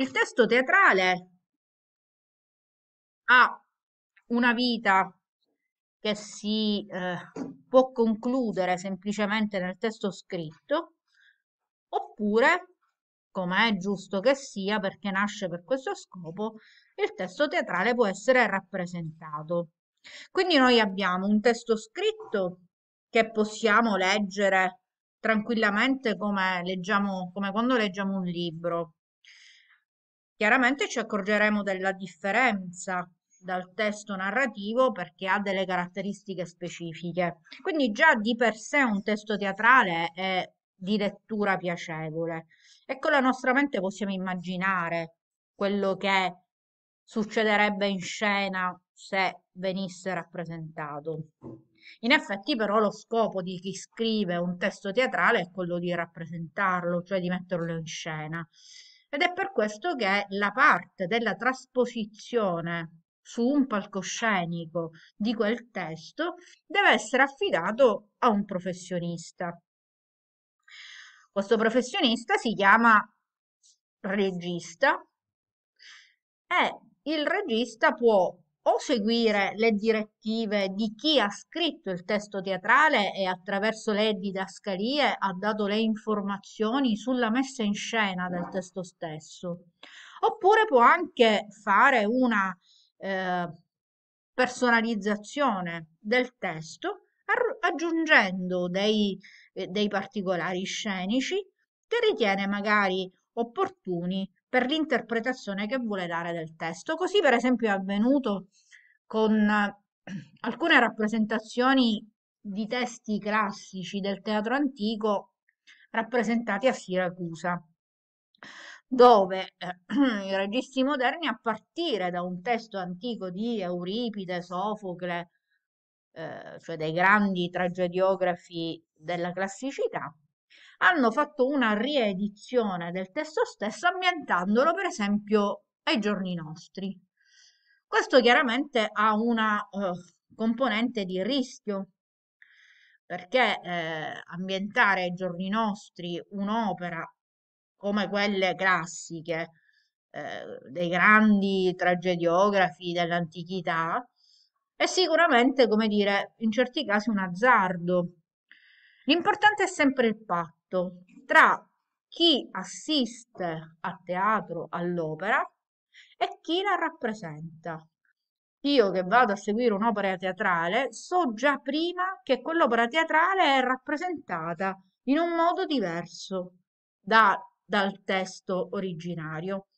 Il testo teatrale ha una vita che si eh, può concludere semplicemente nel testo scritto, oppure, come è giusto che sia perché nasce per questo scopo, il testo teatrale può essere rappresentato. Quindi noi abbiamo un testo scritto che possiamo leggere tranquillamente come, leggiamo, come quando leggiamo un libro, Chiaramente ci accorgeremo della differenza dal testo narrativo perché ha delle caratteristiche specifiche. Quindi già di per sé un testo teatrale è di lettura piacevole e con la nostra mente possiamo immaginare quello che succederebbe in scena se venisse rappresentato. In effetti però lo scopo di chi scrive un testo teatrale è quello di rappresentarlo, cioè di metterlo in scena. Ed è per questo che la parte della trasposizione su un palcoscenico di quel testo deve essere affidato a un professionista. Questo professionista si chiama regista e il regista può o seguire le direttive di chi ha scritto il testo teatrale e attraverso le didascalie ha dato le informazioni sulla messa in scena del testo stesso. Oppure può anche fare una eh, personalizzazione del testo aggiungendo dei, eh, dei particolari scenici che ritiene magari opportuni per l'interpretazione che vuole dare del testo. Così per esempio è avvenuto con eh, alcune rappresentazioni di testi classici del teatro antico rappresentati a Siracusa, dove eh, i registi moderni, a partire da un testo antico di Euripide, Sofocle, eh, cioè dei grandi tragediografi della classicità, hanno fatto una riedizione del testo stesso ambientandolo per esempio ai giorni nostri. Questo chiaramente ha una eh, componente di rischio perché eh, ambientare ai giorni nostri un'opera come quelle classiche eh, dei grandi tragediografi dell'antichità è sicuramente, come dire, in certi casi un azzardo, L'importante è sempre il patto tra chi assiste a teatro, all'opera e chi la rappresenta. Io che vado a seguire un'opera teatrale so già prima che quell'opera teatrale è rappresentata in un modo diverso da, dal testo originario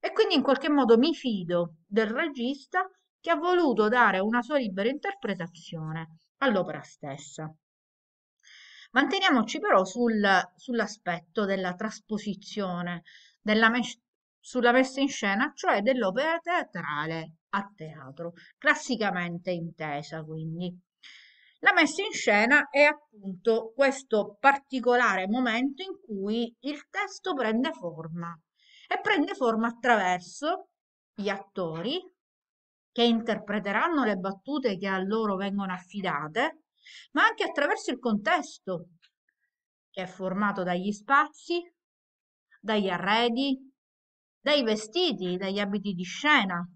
e quindi in qualche modo mi fido del regista che ha voluto dare una sua libera interpretazione all'opera stessa. Manteniamoci però sul, sull'aspetto della trasposizione, della mes- sulla messa in scena, cioè dell'opera teatrale a teatro, classicamente intesa quindi. La messa in scena è appunto questo particolare momento in cui il testo prende forma e prende forma attraverso gli attori che interpreteranno le battute che a loro vengono affidate ma anche attraverso il contesto, che è formato dagli spazi, dagli arredi, dai vestiti, dagli abiti di scena,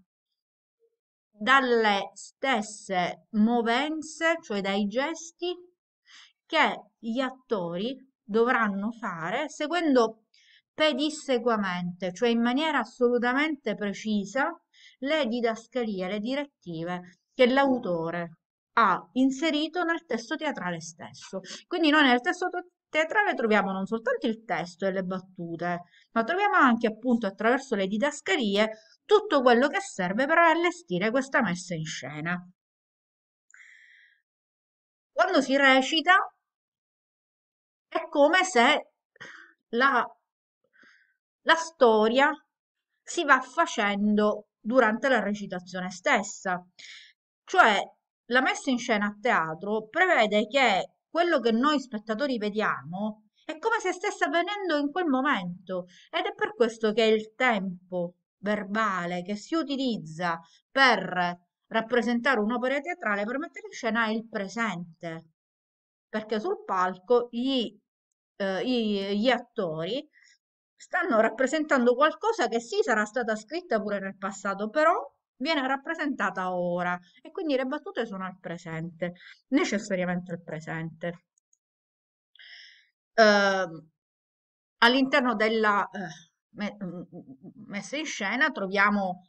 dalle stesse movenze, cioè dai gesti che gli attori dovranno fare seguendo pedissequamente, cioè in maniera assolutamente precisa, le didascalie, le direttive che l'autore ha inserito nel testo teatrale stesso. Quindi noi nel testo teatrale troviamo non soltanto il testo e le battute, ma troviamo anche appunto attraverso le didascalie tutto quello che serve per allestire questa messa in scena. Quando si recita è come se la, la storia si va facendo durante la recitazione stessa, cioè la messa in scena a teatro prevede che quello che noi spettatori vediamo è come se stesse avvenendo in quel momento ed è per questo che il tempo verbale che si utilizza per rappresentare un'opera teatrale per mettere in scena il presente perché sul palco gli, eh, gli, gli attori stanno rappresentando qualcosa che sì sarà stata scritta pure nel passato però viene rappresentata ora e quindi le battute sono al presente, necessariamente al presente. Uh, all'interno della uh, messa in scena troviamo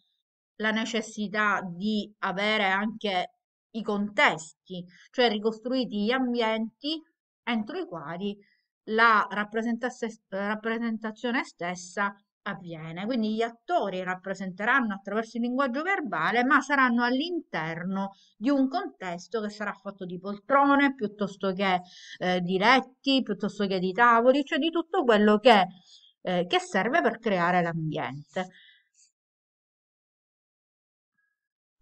la necessità di avere anche i contesti, cioè ricostruiti gli ambienti entro i quali la rappresentazione stessa avviene. Quindi gli attori rappresenteranno attraverso il linguaggio verbale, ma saranno all'interno di un contesto che sarà fatto di poltrone, piuttosto che eh, di letti, piuttosto che di tavoli, cioè di tutto quello che, eh, che serve per creare l'ambiente.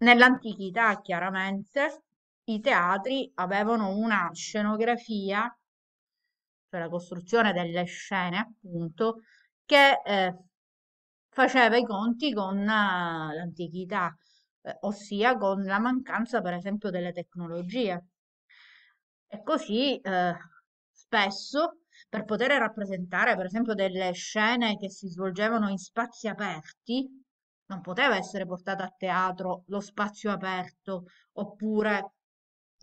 Nell'antichità, chiaramente, i teatri avevano una scenografia, cioè la costruzione delle scene, appunto, che eh, faceva i conti con eh, l'antichità, eh, ossia con la mancanza per esempio delle tecnologie. E così eh, spesso per poter rappresentare per esempio delle scene che si svolgevano in spazi aperti, non poteva essere portato a teatro lo spazio aperto oppure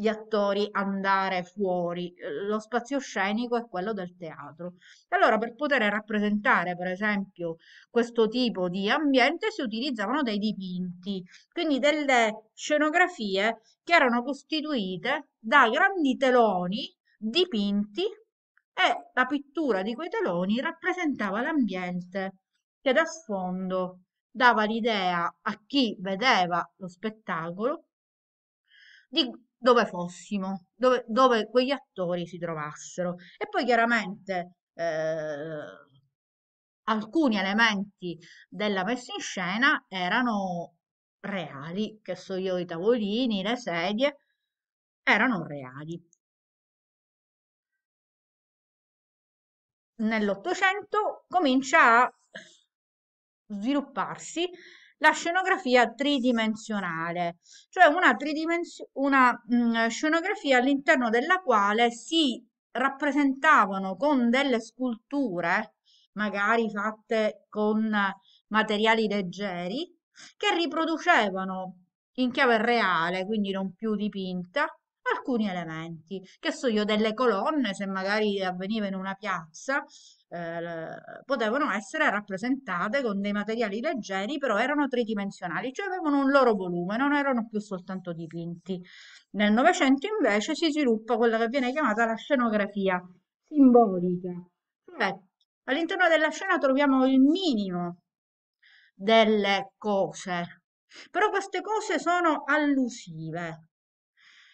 gli attori andare fuori. Eh, lo spazio scenico è quello del teatro. Allora, per poter rappresentare, per esempio, questo tipo di ambiente si utilizzavano dei dipinti, quindi delle scenografie che erano costituite da grandi teloni dipinti e la pittura di quei teloni rappresentava l'ambiente che da sfondo dava l'idea a chi vedeva lo spettacolo di dove fossimo, dove, dove quegli attori si trovassero. E poi chiaramente eh, alcuni elementi della messa in scena erano reali, che so io, i tavolini, le sedie, erano reali. Nell'Ottocento comincia a svilupparsi la scenografia tridimensionale, cioè una, tridimensio- una mh, mm, scenografia all'interno della quale si rappresentavano con delle sculture, magari fatte con materiali leggeri, che riproducevano in chiave reale, quindi non più dipinta, alcuni elementi, che so io, delle colonne, se magari avveniva in una piazza, potevano essere rappresentate con dei materiali leggeri, però erano tridimensionali, cioè avevano un loro volume, non erano più soltanto dipinti. Nel Novecento invece si sviluppa quella che viene chiamata la scenografia simbolica, cioè all'interno della scena troviamo il minimo delle cose, però queste cose sono allusive,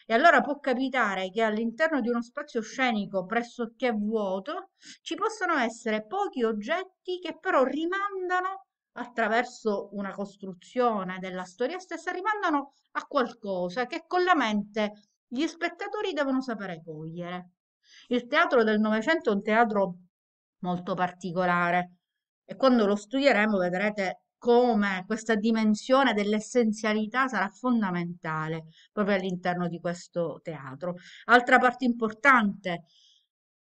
e allora può capitare che all'interno di uno spazio scenico pressoché vuoto ci possano essere pochi oggetti che però rimandano attraverso una costruzione della storia stessa, rimandano a qualcosa che con la mente gli spettatori devono sapere cogliere. Il teatro del Novecento è un teatro molto particolare e quando lo studieremo vedrete come questa dimensione dell'essenzialità sarà fondamentale proprio all'interno di questo teatro. Altra parte importante,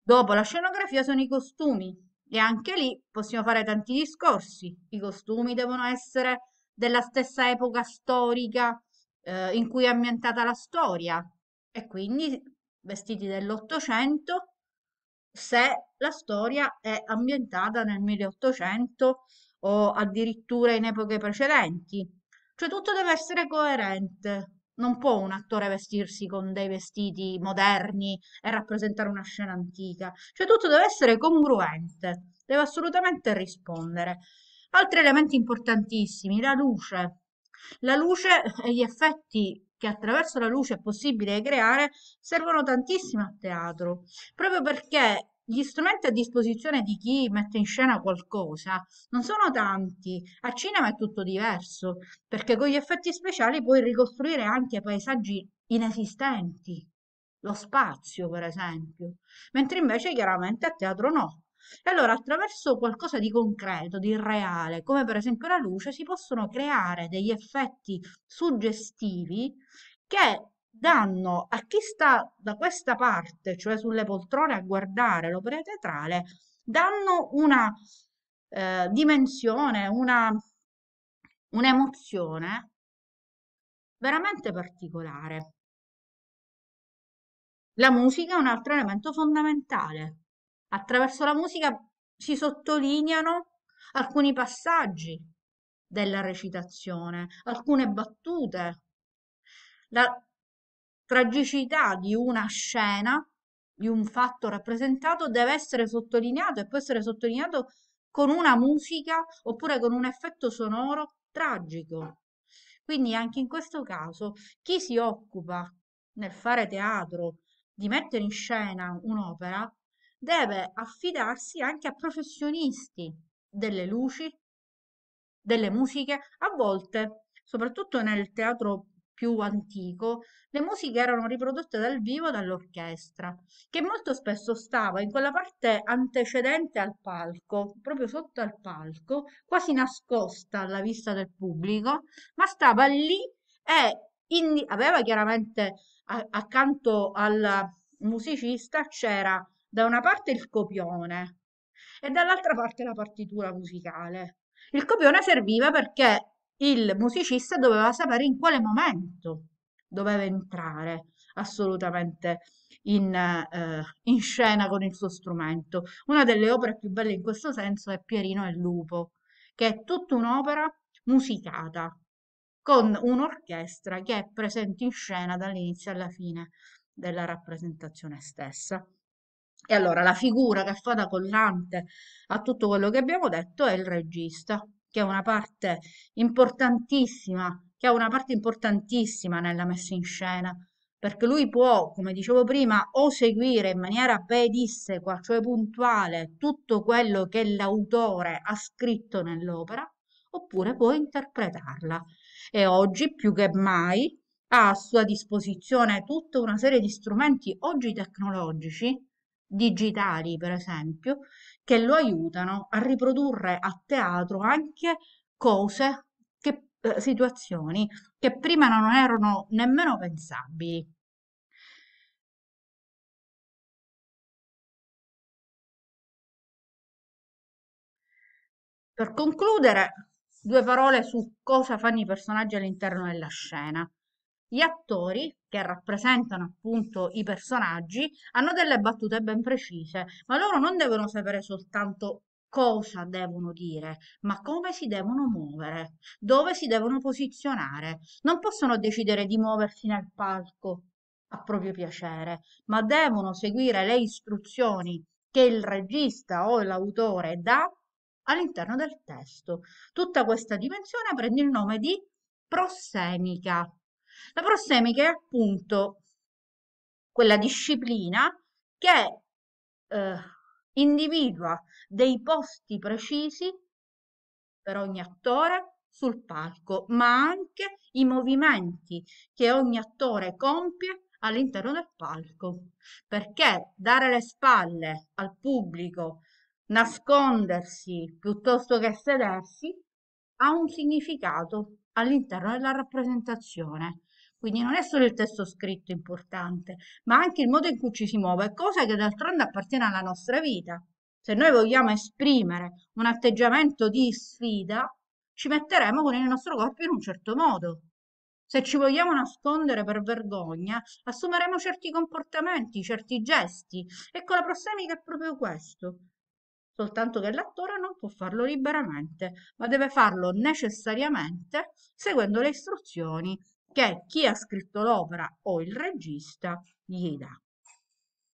dopo la scenografia, sono i costumi e anche lì possiamo fare tanti discorsi. I costumi devono essere della stessa epoca storica eh, in cui è ambientata la storia e quindi vestiti dell'Ottocento se la storia è ambientata nel 1800 o addirittura in epoche precedenti. Cioè tutto deve essere coerente. Non può un attore vestirsi con dei vestiti moderni e rappresentare una scena antica. Cioè tutto deve essere congruente, deve assolutamente rispondere. Altri elementi importantissimi, la luce. La luce e gli effetti che attraverso la luce è possibile creare servono tantissimo a teatro, proprio perché gli strumenti a disposizione di chi mette in scena qualcosa non sono tanti. Al cinema è tutto diverso, perché con gli effetti speciali puoi ricostruire anche paesaggi inesistenti, lo spazio per esempio, mentre invece chiaramente a teatro no. E allora attraverso qualcosa di concreto, di reale, come per esempio la luce, si possono creare degli effetti suggestivi che danno a chi sta da questa parte, cioè sulle poltrone a guardare l'opera teatrale, danno una eh, dimensione, una, un'emozione veramente particolare. La musica è un altro elemento fondamentale. Attraverso la musica si sottolineano alcuni passaggi della recitazione, alcune battute. La tragicità di una scena, di un fatto rappresentato, deve essere sottolineato e può essere sottolineato con una musica oppure con un effetto sonoro tragico. Quindi anche in questo caso chi si occupa nel fare teatro di mettere in scena un'opera deve affidarsi anche a professionisti delle luci, delle musiche, a volte, soprattutto nel teatro più antico, le musiche erano riprodotte dal vivo dall'orchestra, che molto spesso stava in quella parte antecedente al palco, proprio sotto al palco, quasi nascosta alla vista del pubblico, ma stava lì e in, aveva chiaramente a, accanto al musicista c'era da una parte il copione e dall'altra parte la partitura musicale. Il copione serviva perché il musicista doveva sapere in quale momento doveva entrare assolutamente in, eh, in, scena con il suo strumento. Una delle opere più belle in questo senso è Pierino e il Lupo, che è tutta un'opera musicata con un'orchestra che è presente in scena dall'inizio alla fine della rappresentazione stessa. E allora la figura che fa da collante a tutto quello che abbiamo detto è il regista, che è una parte importantissima, che ha una parte importantissima nella messa in scena, perché lui può, come dicevo prima, o seguire in maniera pedissequa, cioè puntuale, tutto quello che l'autore ha scritto nell'opera, oppure può interpretarla. E oggi, più che mai, ha a sua disposizione tutta una serie di strumenti oggi tecnologici, digitali per esempio, che lo aiutano a riprodurre a teatro anche cose, che, eh, situazioni che prima non erano nemmeno pensabili. Per concludere, due parole su cosa fanno i personaggi all'interno della scena gli attori che rappresentano appunto i personaggi hanno delle battute ben precise, ma loro non devono sapere soltanto cosa devono dire, ma come si devono muovere, dove si devono posizionare. Non possono decidere di muoversi nel palco a proprio piacere, ma devono seguire le istruzioni che il regista o l'autore dà all'interno del testo. Tutta questa dimensione prende il nome di prossemica. La prostemica è appunto quella disciplina che eh, individua dei posti precisi per ogni attore sul palco, ma anche i movimenti che ogni attore compie all'interno del palco, perché dare le spalle al pubblico, nascondersi piuttosto che sedersi, ha un significato all'interno della rappresentazione quindi non è solo il testo scritto importante, ma anche il modo in cui ci si muove, cosa che d'altronde appartiene alla nostra vita. Se noi vogliamo esprimere un atteggiamento di sfida, ci metteremo con il nostro corpo in un certo modo. Se ci vogliamo nascondere per vergogna, assumeremo certi comportamenti, certi gesti. Ecco, la prossemica è proprio questo. Soltanto che l'attore non può farlo liberamente, ma deve farlo necessariamente seguendo le istruzioni che chi ha scritto l'opera o il regista gli dà.